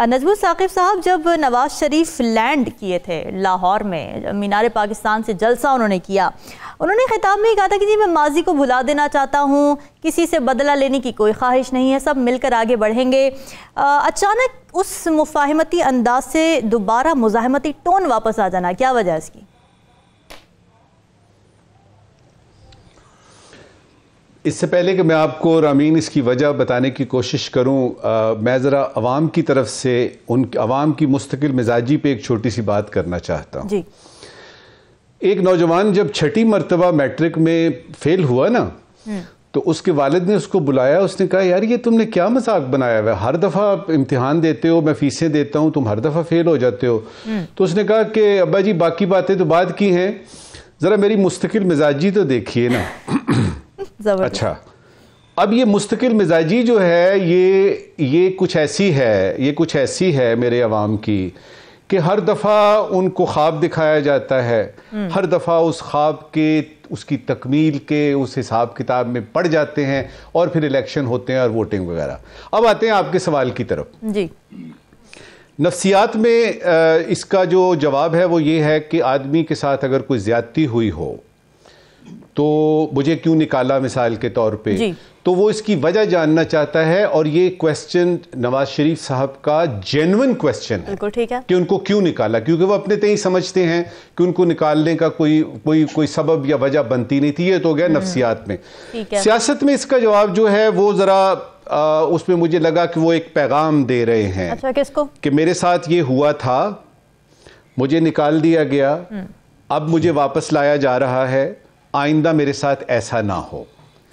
नजमुल साकिब साहब जब नवाज शरीफ लैंड किए थे लाहौर में मीनार पाकिस्तान से जलसा उन्होंने किया उन्होंने खिताब में कहा था कि जी मैं माजी को भुला देना चाहता हूँ किसी से बदला लेने की कोई ख्वाहिश नहीं है सब मिलकर आगे बढ़ेंगे अचानक उस मुफाहमती अंदाज से दोबारा मुजाहमती टोन वापस आ जाना क्या वजह इसकी इससे पहले कि मैं आपको रामीन इसकी वजह बताने की कोशिश करूं आ, मैं ज़रा आवाम की तरफ से उन आवाम की मुस्तकिल मिजाजी पे एक छोटी सी बात करना चाहता हूं जी एक नौजवान जब छठी मरतबा मैट्रिक में फ़ेल हुआ ना हम्म। तो उसके वालिद ने उसको बुलाया उसने कहा यार ये तुमने क्या मजाक बनाया हुआ हर दफ़ा आप इम्तहान देते हो मैं फीसें देता हूँ तुम हर दफ़ा फेल हो जाते हो हम्म। तो उसने कहा कि अब्बा जी बाकी बातें तो बाद की हैं ज़रा मेरी मुस्तकिल मिजाजी तो देखिए ना अच्छा अब ये मुस्तकिल मिजाजी जो है ये ये कुछ ऐसी है ये कुछ ऐसी है मेरे आवाम की कि हर दफ़ा उनको ख्वाब दिखाया जाता है हम्म। हर दफ़ा उस ख्वाब के उसकी तकमील के उस हिसाब किताब में पड़ जाते हैं और फिर इलेक्शन होते हैं और वोटिंग वगैरह अब आते हैं आपके सवाल की तरफ जी नफ्सियात में इसका जो जवाब है वो ये है कि आदमी के साथ अगर कोई ज़्यादती हुई हो तो मुझे क्यों निकाला मिसाल के तौर पे तो वो इसकी वजह जानना चाहता है और ये क्वेश्चन नवाज शरीफ साहब का जेनवन क्वेश्चन है ठीक है कि उनको क्यों निकाला क्योंकि वो अपने ही समझते हैं कि उनको निकालने का कोई कोई कोई सबब या वजह बनती नहीं थी ये तो गया हम्म। नफ्सियात में सियासत में इसका जवाब जो है वो ज़रा उसमें मुझे लगा कि वो एक पैगाम दे रहे हैं अच्छा कि मेरे साथ ये हुआ था मुझे निकाल दिया गया हम्म। अब मुझे वापस लाया जा रहा है आइंदा मेरे साथ ऐसा ना हो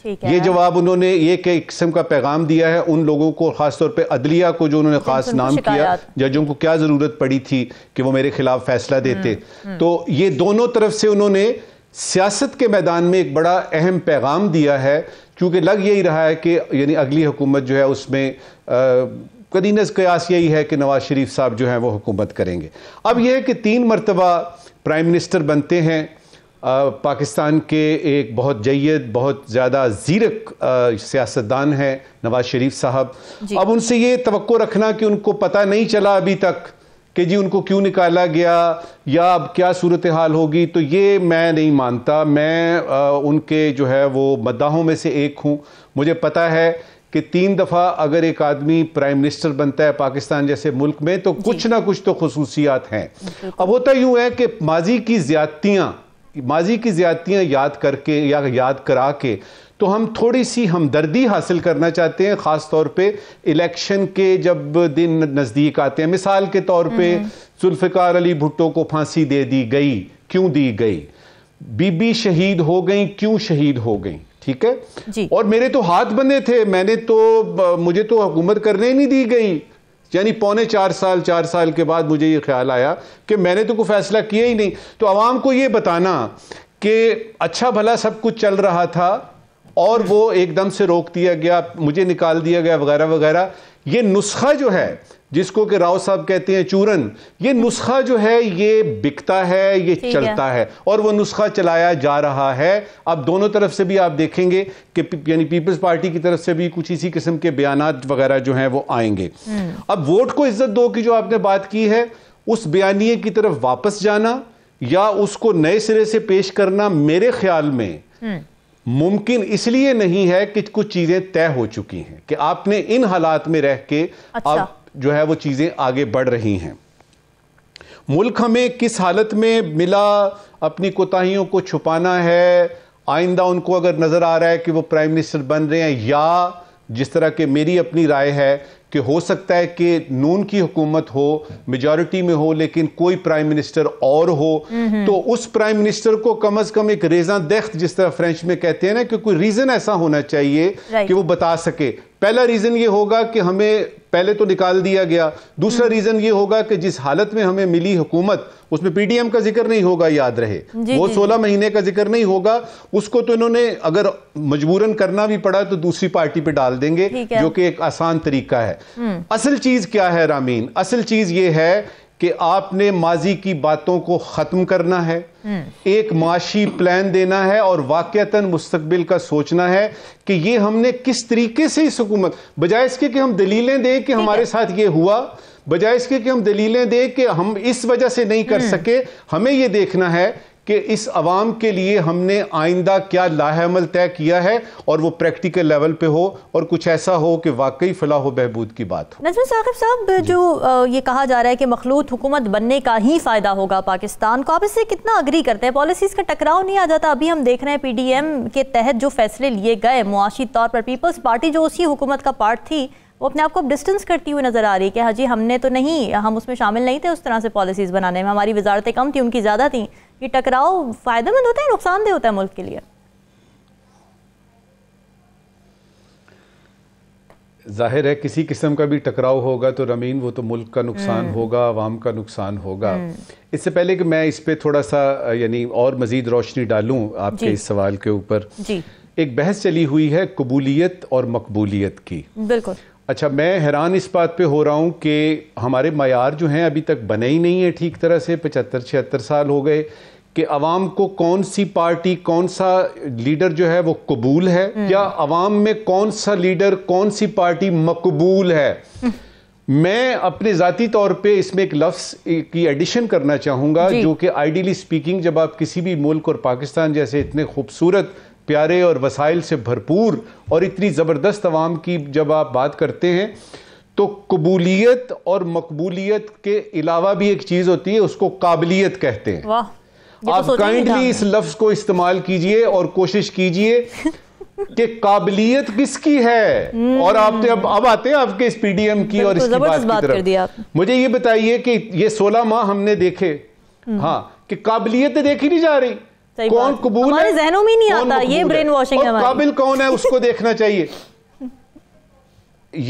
ये जवाब उन्होंने ये एक किस्म का पैगाम दिया है उन लोगों को खासतौर पर अदलिया को जो उन्होंने खास नाम किया जजों को क्या ज़रूरत पड़ी थी कि वो मेरे खिलाफ फैसला हम्म, देते हम्म। तो ये दोनों तरफ से उन्होंने सियासत के मैदान में एक बड़ा अहम पैगाम दिया है क्योंकि लग यही रहा है कि यानी अगली हुकूमत जो है उसमें कदीन कयास यही है कि नवाज शरीफ साहब जो है वो हुकूमत करेंगे अब यह है कि तीन मरतबा प्राइम मिनिस्टर बनते हैं पाकिस्तान के एक बहुत जैद बहुत ज़्यादा ज़ीरक सियासतदान हैं नवाज़ शरीफ साहब अब उनसे ये तो रखना कि उनको पता नहीं चला अभी तक कि जी उनको क्यों निकाला गया या अब क्या सूरत हाल होगी तो ये मैं नहीं मानता मैं आ, उनके जो है वो मद्दाहों में से एक हूँ मुझे पता है कि तीन दफ़ा अगर एक आदमी प्राइम मिनिस्टर बनता है पाकिस्तान जैसे मुल्क में तो कुछ ना कुछ तो खसूसियात हैं अब होता यूँ है कि माजी की ज़्यादतियाँ माजी की ज़्यादतियाँ याद करके या याद करा के तो हम थोड़ी सी हमदर्दी हासिल करना चाहते हैं ख़ास तौर पे इलेक्शन के जब दिन नज़दीक आते हैं मिसाल के तौर पे हम्म। जुल्फ़िकार अली भुट्टो को फांसी दे दी गई क्यों दी गई बीबी शहीद हो गई क्यों शहीद हो गई ठीक है और मेरे तो हाथ बंधे थे मैंने तो मुझे तो हुकूमत करने ही नहीं दी गई यानी पौने चार साल चार साल के बाद मुझे ये ख्याल आया कि मैंने तो कोई फैसला किया ही नहीं तो आवाम को ये बताना कि अच्छा भला सब कुछ चल रहा था और वो एकदम से रोक दिया गया मुझे निकाल दिया गया वगैरह वगैरह ये नुस्खा जो है जिसको कि राव साहब कहते हैं चूरन ये नुस्खा जो है ये बिकता है ये चलता है।, है और वो नुस्खा चलाया जा रहा है अब दोनों तरफ से भी आप देखेंगे कि यानी पीपल्स पार्टी की तरफ से भी कुछ इसी किस्म के बयान वगैरह जो हैं वो आएंगे हम्म। अब वोट को इज्जत दो की जो आपने बात की है उस बयानिए की तरफ वापस जाना या उसको नए सिरे से पेश करना मेरे ख्याल में हम्म। मुमकिन इसलिए नहीं है कि कुछ चीजें तय हो चुकी हैं कि आपने इन हालात में रह के अच्छा। अब जो है वो चीजें आगे बढ़ रही हैं मुल्क हमें किस हालत में मिला अपनी कोताहियों को छुपाना है आइंदा उनको अगर नजर आ रहा है कि वो प्राइम मिनिस्टर बन रहे हैं या जिस तरह के मेरी अपनी राय है कि हो सकता है कि नून की हुकूमत हो मेजॉरिटी में हो लेकिन कोई प्राइम मिनिस्टर और हो तो उस प्राइम मिनिस्टर को कम अज कम एक रेजा दख्त जिस तरह फ्रेंच में कहते हैं ना कि कोई रीजन ऐसा होना चाहिए कि वो बता सके पहला रीजन ये होगा कि हमें पहले तो निकाल दिया गया दूसरा रीजन हम्म। ये होगा कि जिस हालत में हमें मिली हुकूमत उसमें पीडीएम का जिक्र नहीं होगा याद रहे वो सोलह महीने का जिक्र नहीं होगा उसको तो इन्होंने अगर मजबूरन करना भी पड़ा तो दूसरी पार्टी पे डाल देंगे जो कि एक आसान तरीका है हम्म। असल चीज क्या है रामीन असल चीज ये है कि आपने माजी की बातों को ख़त्म करना है हम्म। एक माशी प्लान देना है और वाक़ता मुस्तबिल का सोचना है कि ये हमने किस तरीके से इस हुकूमत बजाय इसके कि हम दलीलें दें कि हमारे साथ ये हुआ बजाय इसके कि हम दलीलें दें कि हम इस वजह से नहीं कर हम्म। सके हमें ये देखना है कि इस आवाम के लिए हमने आइंदा क्या लाहमल तय किया है और वो प्रैक्टिकल लेवल पे हो और कुछ ऐसा हो कि वाकई फलाह बहबूद की बात हो नजम साहब साहब जो ये कहा जा रहा है कि मखलूत हुकूमत बनने का ही फ़ायदा होगा पाकिस्तान को आप इससे कितना अग्री करते हैं पॉलिसीज़ का टकराव नहीं आ जाता अभी हम देख रहे हैं पी डी एम के तहत जो फैसले लिए गए मुआशी तौर पर पीपल्स पार्टी जो उसी हुकूमत का पार्ट थी वो अपने आप को डिस्टेंस करती हुई नज़र आ रही है कि हाँ जी हमने तो नहीं हम उसमें शामिल नहीं थे उस तरह से पॉलिसीज़ बनाने में हमारी वजारतें कम थी उनकी ज़्यादा थी कि टकराव फायदेमंद होता है नुकसानदेह होता है मुल्क के लिए जाहिर है किसी किस्म का भी टकराव होगा तो रमीन वो तो मुल्क का नुकसान हम्म। होगा आवाम का नुकसान होगा हम्म। इससे पहले कि मैं इस पर थोड़ा सा यानी और मज़ीद रोशनी डालू आपके इस सवाल के ऊपर एक बहस चली हुई है कबूलियत और मकबूलियत की बिल्कुल अच्छा मैं हैरान इस बात पे हो रहा हूँ कि हमारे मैार जो हैं अभी तक बने ही नहीं है ठीक तरह से पचहत्तर छिहत्तर साल हो गए कि अवाम को कौन सी पार्टी कौन सा लीडर जो है वो कबूल है हम्म। या अवाम में कौन सा लीडर कौन सी पार्टी मकबूल है हम्म। मैं अपने ज़ाती तौर पे इसमें एक लफ्स की एडिशन करना चाहूँगा जो कि आइडियली स्पीकिंग जब आप किसी भी मुल्क और पाकिस्तान जैसे इतने खूबसूरत प्यारे और वसाइल से भरपूर और इतनी ज़बरदस्त आवाम की जब आप बात करते हैं तो कबूलियत और मकबूलियत के अलावा भी एक चीज़ होती है उसको काबिलियत कहते हैं तो आप तो काइंडली इस लफ्ज़ को इस्तेमाल कीजिए और कोशिश कीजिए कि काबिलियत किसकी है हम्म। और आप तो अब अब आते हैं आपके इस पीडीएम की और इसकी बात, बात की तरफ मुझे ये बताइए कि ये सोलह माह हमने देखे हम्म। हाँ कि काबिलियत देखी नहीं जा रही कौन कबूल हमारे जहनों में नहीं आता ये ब्रेन वॉशिंग है काबिल कौन है उसको देखना चाहिए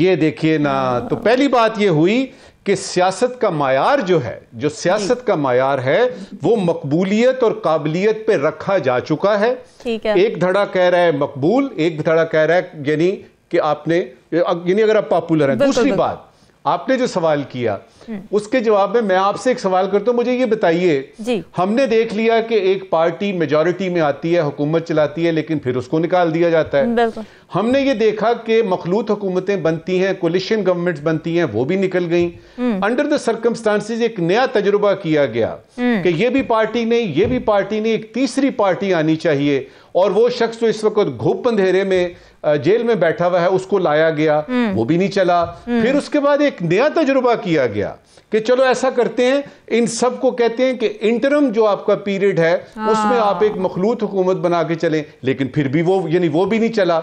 ये देखिए ना तो पहली बात ये हुई कि सियासत का मायार जो है जो सियासत का मायार है वो मकबूलियत और काबिलियत पे रखा जा चुका है ठीक है एक धड़ा कह रहा है मकबूल एक धड़ा कह रहा है यानी कि आपने यानी अगर आप पॉपुलर हैं दूसरी बात आपने जो सवाल किया हम्म। उसके जवाब में मैं आपसे एक सवाल करता हूँ मुझे ये बताइए हमने देख लिया कि एक पार्टी मेजोरिटी में आती है हुकूमत चलाती है लेकिन फिर उसको निकाल दिया जाता है हमने ये देखा कि मखलूत हुकूमतें बनती हैं कोलिशन गवर्नमेंट्स बनती हैं वो भी निकल गई अंडर द सर्कमस्टांसिस एक नया तजुर्बा किया गया हम्म। कि ये भी पार्टी नहीं ये भी पार्टी नहीं एक तीसरी पार्टी आनी चाहिए और वो शख्स जो इस वक्त घुप अंधेरे में जेल में बैठा हुआ है उसको लाया गया हम्म। वो भी नहीं चला हम्म। फिर उसके बाद एक नया तजुर्बा किया गया कि चलो ऐसा करते हैं इन सब को कहते हैं कि इंटरम जो आपका पीरियड है हाँ। उसमें आप एक मखलूत हुकूमत बना के चलें लेकिन फिर भी वो यानी वो भी नहीं चला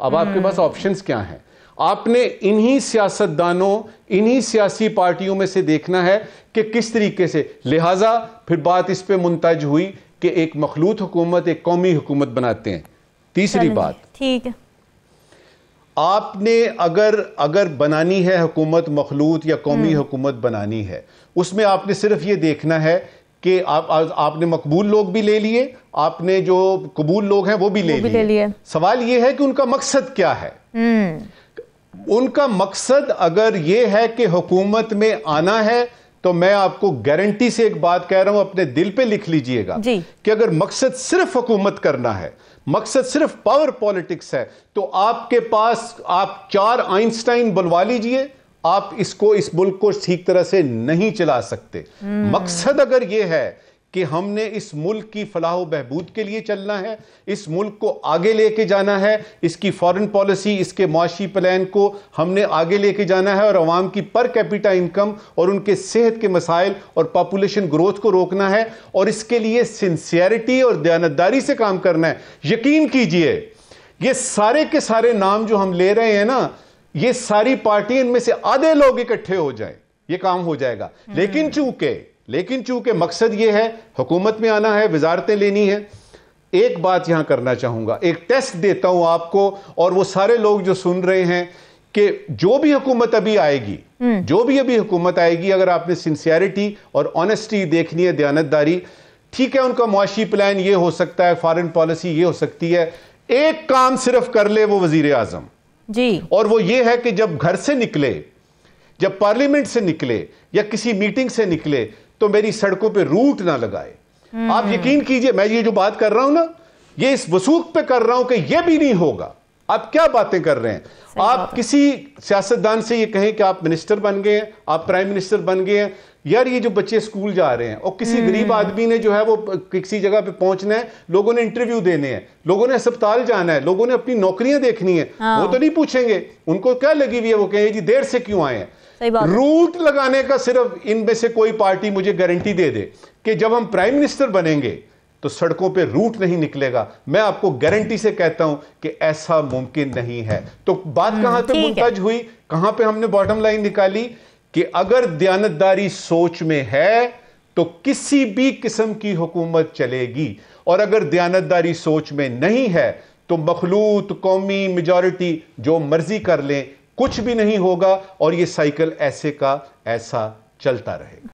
अब आपके हम्म। पास ऑप्शंस क्या हैं आपने इन्हीं सियासतदानों इन्हीं सियासी पार्टियों में से देखना है कि किस तरीके से लिहाजा फिर बात इस पर मुंतज हुई कि एक मखलूत हुकूमत एक कौमी हुकूमत बनाते हैं तीसरी बात ठीक है आपने अगर अगर बनानी है हुकूमत मखलूत या कौमी हम्म। हुकूमत बनानी है उसमें आपने सिर्फ ये देखना है कि आप, आ, आपने मकबूल लोग भी ले लिए आपने जो कबूल लोग हैं वो भी ले लिए, लिए। सवाल ये है कि उनका मकसद क्या है हम्म। उनका मकसद अगर ये है कि हुकूमत में आना है तो मैं आपको गारंटी से एक बात कह रहा हूं अपने दिल पे लिख लीजिएगा कि अगर मकसद सिर्फ हुकूमत करना है मकसद सिर्फ पावर पॉलिटिक्स है तो आपके पास आप चार आइंस्टाइन बनवा लीजिए आप इसको इस मुल्क को ठीक तरह से नहीं चला सकते हम्म। मकसद अगर यह है कि हमने इस मुल्क की फलाह बहबूद के लिए चलना है इस मुल्क को आगे लेके जाना है इसकी फॉरेन पॉलिसी इसके मुशी प्लान को हमने आगे लेके जाना है और आवाम की पर कैपिटा इनकम और उनके सेहत के मसाइल और पॉपुलेशन ग्रोथ को रोकना है और इसके लिए सिंसियरिटी और दयानतदारी से काम करना है यकीन कीजिए ये सारे के सारे नाम जो हम ले रहे हैं ना ये सारी पार्टी इनमें से आधे लोग इकट्ठे हो जाए ये काम हो जाएगा लेकिन हम्म। चूंकि लेकिन चूंकि मकसद ये है हुकूमत में आना है वजारतें लेनी है एक बात यहां करना चाहूंगा एक टेस्ट देता हूं आपको और वो सारे लोग जो सुन रहे हैं कि जो भी हुकूमत अभी आएगी हम्म। जो भी अभी हुकूमत आएगी अगर आपने सिंसियरिटी और ऑनेस्टी देखनी है दयानतदारी ठीक है उनका मुआशी प्लान ये हो सकता है फॉरेन पॉलिसी ये हो सकती है एक काम सिर्फ कर ले वो वजीर आजम जी और वो ये है कि जब घर से निकले जब पार्लियामेंट से निकले या किसी मीटिंग से निकले तो मेरी सड़कों पर रूट ना लगाए आप यकीन कीजिए मैं ये जो बात कर रहा हूं ना ये इस वसूख पे कर रहा हूं कि ये भी नहीं होगा आप क्या बातें कर रहे हैं आप किसी सियासतदान से ये कहें कि आप मिनिस्टर बन गए हैं आप प्राइम मिनिस्टर बन गए हैं यार ये जो बच्चे स्कूल जा रहे हैं और किसी गरीब हम्म। आदमी ने जो है वो किसी जगह पे पहुंचना है लोगों ने इंटरव्यू देने हैं लोगों ने अस्पताल जाना है लोगों ने अपनी नौकरियां देखनी है वो हाँ। तो नहीं पूछेंगे उनको क्या लगी हुई है वो कहें जी देर से क्यों आए हैं रूट लगाने का सिर्फ इनमें से कोई पार्टी मुझे गारंटी दे दे कि जब हम प्राइम मिनिस्टर बनेंगे तो सड़कों पे रूट नहीं निकलेगा मैं आपको गारंटी से कहता हूं कि ऐसा मुमकिन नहीं है तो बात हम्म, कहां पे मुंतज हुई कहां पे हमने बॉटम लाइन निकाली कि अगर दयानतदारी सोच में है तो किसी भी किस्म की हुकूमत चलेगी और अगर दयानतदारी सोच में नहीं है तो मखलूत कौमी मेजोरिटी जो मर्जी कर लें कुछ भी नहीं होगा और ये साइकिल ऐसे का ऐसा चलता रहेगा